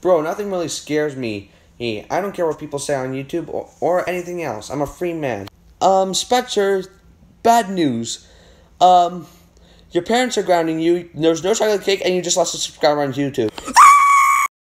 Bro, nothing really scares me. I don't care what people say on YouTube or, or anything else. I'm a free man. Um, Spectre, bad news. Um, your parents are grounding you. There's no chocolate cake, and you just lost a subscriber on YouTube.